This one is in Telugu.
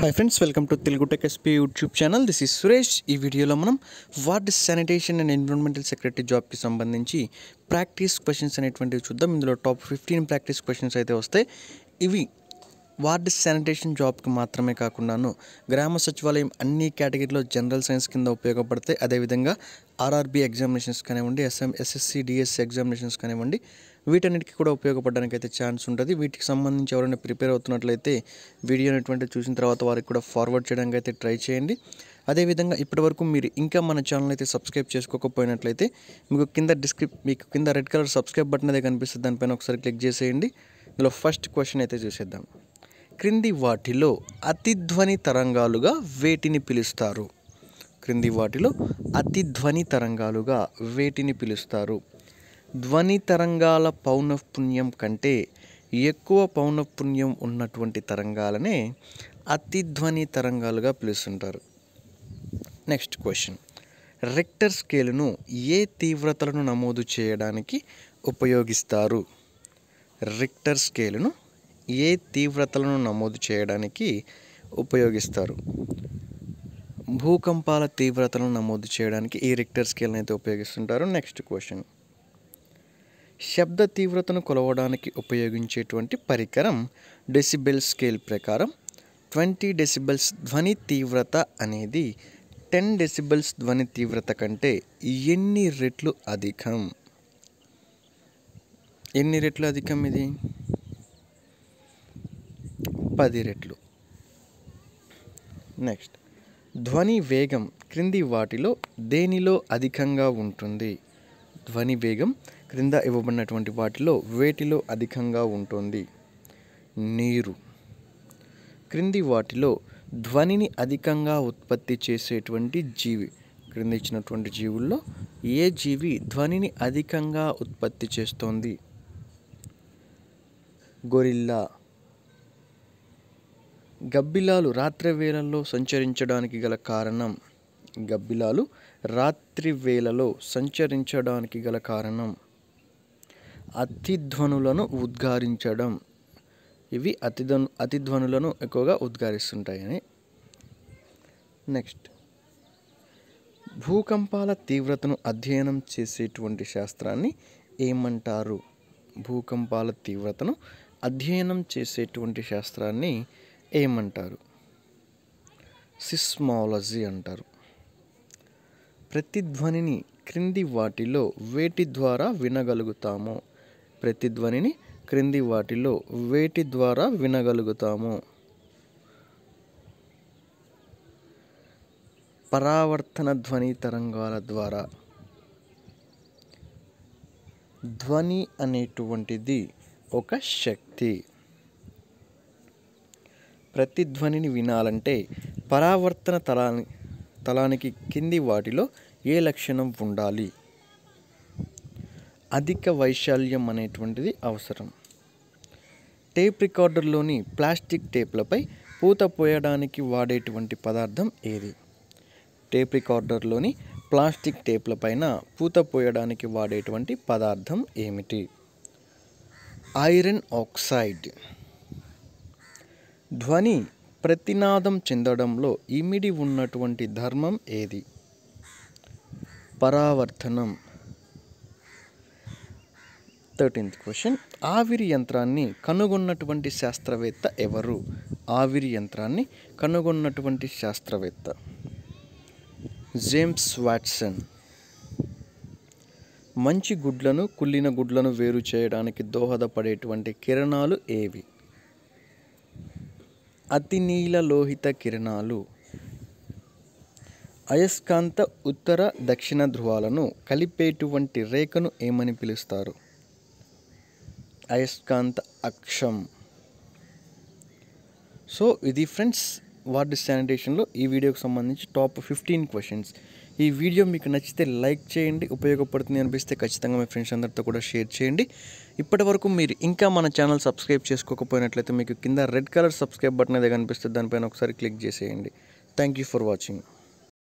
hi friends welcome to Telugu tech SP YouTube channel this is Suresh ఈ వీడియోలో మనం ward sanitation and environmental secretary జాబ్కి సంబంధించి ప్రాక్టీస్ క్వశ్చన్స్ అనేటువంటివి చూద్దాం ఇందులో టాప్ ఫిఫ్టీన్ ప్రాక్టీస్ క్వశ్చన్స్ అయితే వస్తాయి ఇవి వార్డ్ శానిటేషన్ జాబ్కి మాత్రమే కాకుండాను గ్రామ సచివాలయం అన్ని కేటగిరీలో జనరల్ సైన్స్ కింద ఉపయోగపడతాయి అదేవిధంగా ఆర్ఆర్బీ ఎగ్జామినేషన్స్ కానివ్వండి ఎస్ఎం ఎస్ఎస్సి డిఎస్సి ఎగ్జామినేషన్స్ కానివ్వండి వీటన్నిటికీ కూడా ఉపయోగపడడానికి అయితే ఛాన్స్ ఉంటుంది వీటికి సంబంధించి ఎవరైనా ప్రిపేర్ అవుతున్నట్లయితే వీడియో అనేటువంటి చూసిన తర్వాత వారికి కూడా ఫార్వర్డ్ చేయడానికి అయితే ట్రై చేయండి అదేవిధంగా ఇప్పటివరకు మీరు ఇంకా మన ఛానల్ అయితే సబ్స్క్రైబ్ చేసుకోకపోయినట్లయితే మీకు కింద డిస్క్రిప్ మీకు కింద రెడ్ కలర్ సబ్స్క్రైబ్ బటన్ అదే కనిపిస్తుంది దానిపైన ఒకసారి క్లిక్ చేసేయండి ఇందులో ఫస్ట్ క్వశ్చన్ అయితే చూసేద్దాం క్రింది వాటిలో అతిధ్వని తరంగాలుగా వేటిని పిలుస్తారు క్రింది వాటిలో అతిధ్వని తరంగాలుగా వేటిని పిలుస్తారు ధ్వని తరంగాల పౌనఃపున్యం కంటే ఎక్కువ పౌనఃపున్యం ఉన్నటువంటి తరంగాలనే అతిధ్వని తరంగాలుగా పిలుస్తుంటారు నెక్స్ట్ క్వశ్చన్ రెక్టర్ స్కేలును ఏ తీవ్రతలను నమోదు చేయడానికి ఉపయోగిస్తారు రిక్టర్ స్కేలును ఏ తీవ్రతలను నమోదు చేయడానికి ఉపయోగిస్తారు భూకంపాల తీవ్రతలను నమోదు చేయడానికి ఈ రిక్టర్ స్కేల్ని అయితే ఉపయోగిస్తుంటారు నెక్స్ట్ క్వశ్చన్ శబ్ద తీవ్రతను కొలవడానికి ఉపయోగించేటువంటి పరికరం డెసిబెల్ స్కేల్ ప్రకారం ట్వంటీ డెసిబెల్స్ ధ్వని తీవ్రత అనేది టెన్ డెసిబెల్స్ ధ్వని తీవ్రత కంటే ఎన్ని రెట్లు అధికం ఎన్ని రెట్లు అధికం ఇది పది రెట్లు నెక్స్ట్ ధ్వని వేగం క్రింది వాటిలో దేనిలో అధికంగా ఉంటుంది ధ్వని వేగం క్రింద ఇవ్వబడినటువంటి వాటిలో వేటిలో అధికంగా ఉంటుంది నీరు క్రింది వాటిలో ధ్వనిని అధికంగా ఉత్పత్తి చేసేటువంటి జీవి క్రింద ఇచ్చినటువంటి జీవుల్లో ఏ జీవి ధ్వనిని అధికంగా ఉత్పత్తి చేస్తోంది గొరిల్లా గబ్బిలాలు రాత్రి వేళల్లో సంచరించడానికి గల కారణం గబ్బిలాలు రాత్రి వేళలో సంచరించడానికి గల కారణం అతిధ్వనులను ఉద్గారించడం ఇవి అతిధ్వను అతిధ్వనులను ఎక్కువగా ఉద్గారిస్తుంటాయని నెక్స్ట్ భూకంపాల తీవ్రతను అధ్యయనం చేసేటువంటి శాస్త్రాన్ని ఏమంటారు భూకంపాల తీవ్రతను అధ్యయనం చేసేటువంటి శాస్త్రాన్ని ఏమంటారు సిస్మాలజీ అంటారు ప్రతిధ్వనిని క్రింది వాటిలో వేటి ద్వారా వినగలుగుతామో ప్రతిధ్వనిని క్రింది వాటిలో వేటి ద్వారా వినగలుగుతాము పరావర్తన ధ్వని తరంగాల ద్వారా ధ్వని అనేటువంటిది ఒక శక్తి ప్రతిధ్వనిని వినాలంటే పరావర్తన తలాని తలానికి కింది వాటిలో ఏ లక్షణం ఉండాలి అధిక వైశాల్యం అనేటువంటిది అవసరం టేప్ రికార్డర్లోని ప్లాస్టిక్ టేప్లపై పూత పోయడానికి వాడేటువంటి పదార్థం ఏది టేప్ రికార్డర్లోని ప్లాస్టిక్ టేప్ల పైన పూత పోయడానికి వాడేటువంటి పదార్థం ఏమిటి ఐరన్ ఆక్సైడ్ ధ్వని ప్రతినాదం చెందడంలో ఇమిడి ఉన్నటువంటి ధర్మం ఏది పరావర్తనం థర్టీన్త్ క్వశ్చన్ ఆవిరి యంత్రాన్ని కనుగొన్నటువంటి శాస్త్రవేత్త ఎవరు ఆవిరి యంత్రాన్ని కనుగొన్నటువంటి శాస్త్రవేత్త జేమ్స్ వాట్సన్ మంచి గుడ్లను కుళ్ళిన గుడ్లను వేరు చేయడానికి దోహదపడేటువంటి కిరణాలు ఏవి నీల లోహిత కిరణాలు అయస్కాంత ఉత్తర దక్షిణ ధృవాలను కలిపేటువంటి రేఖను ఏమని పిలుస్తారు అయస్కాంత అక్షం సో ఇది ఫ్రెండ్స్ వార్డు శానిటేషన్లో ఈ వీడియోకి సంబంధించి టాప్ ఫిఫ్టీన్ క్వశ్చన్స్ ఈ వీడియో మీకు నచ్చితే లైక్ చేయండి ఉపయోగపడుతుంది అనిపిస్తే ఖచ్చితంగా మీ ఫ్రెండ్స్ అందరితో కూడా షేర్ చేయండి ఇప్పటి వరకు మీరు ఇంకా మన ఛానల్ సబ్స్క్రైబ్ చేసుకోకపోయినట్లయితే మీకు కింద రెడ్ కలర్ సబ్స్క్రైబ్ బటన్ అయితే కనిపిస్తుంది దానిపైన ఒకసారి క్లిక్ చేసేయండి థ్యాంక్ ఫర్ వాచింగ్